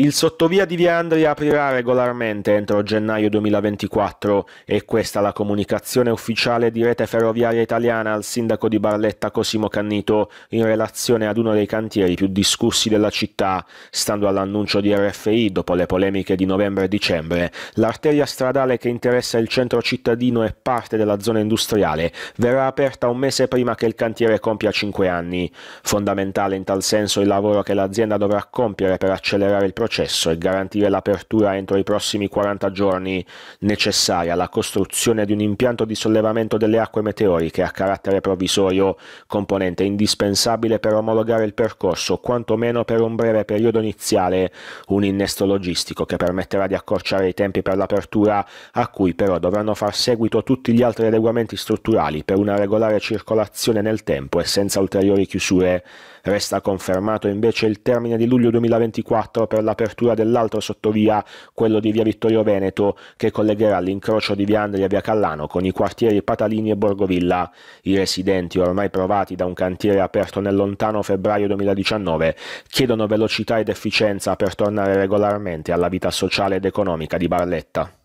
Il sottovia di Via Andria aprirà regolarmente entro gennaio 2024 e questa la comunicazione ufficiale di Rete Ferroviaria Italiana al sindaco di Barletta Cosimo Cannito in relazione ad uno dei cantieri più discussi della città. Stando all'annuncio di RFI dopo le polemiche di novembre e dicembre, l'arteria stradale che interessa il centro cittadino e parte della zona industriale verrà aperta un mese prima che il cantiere compia 5 anni. Fondamentale in tal senso il lavoro che l'azienda dovrà compiere per accelerare il progetto processo e garantire l'apertura entro i prossimi 40 giorni necessaria alla costruzione di un impianto di sollevamento delle acque meteoriche a carattere provvisorio, componente indispensabile per omologare il percorso, quantomeno per un breve periodo iniziale, un innesto logistico che permetterà di accorciare i tempi per l'apertura, a cui però dovranno far seguito tutti gli altri adeguamenti strutturali per una regolare circolazione nel tempo e senza ulteriori chiusure. Resta confermato invece il termine di luglio 2024 per la l'apertura dell'altro sottovia, quello di via Vittorio Veneto, che collegherà l'incrocio di via Andria e via Callano con i quartieri Patalini e Borgovilla. I residenti, ormai provati da un cantiere aperto nel lontano febbraio 2019, chiedono velocità ed efficienza per tornare regolarmente alla vita sociale ed economica di Barletta.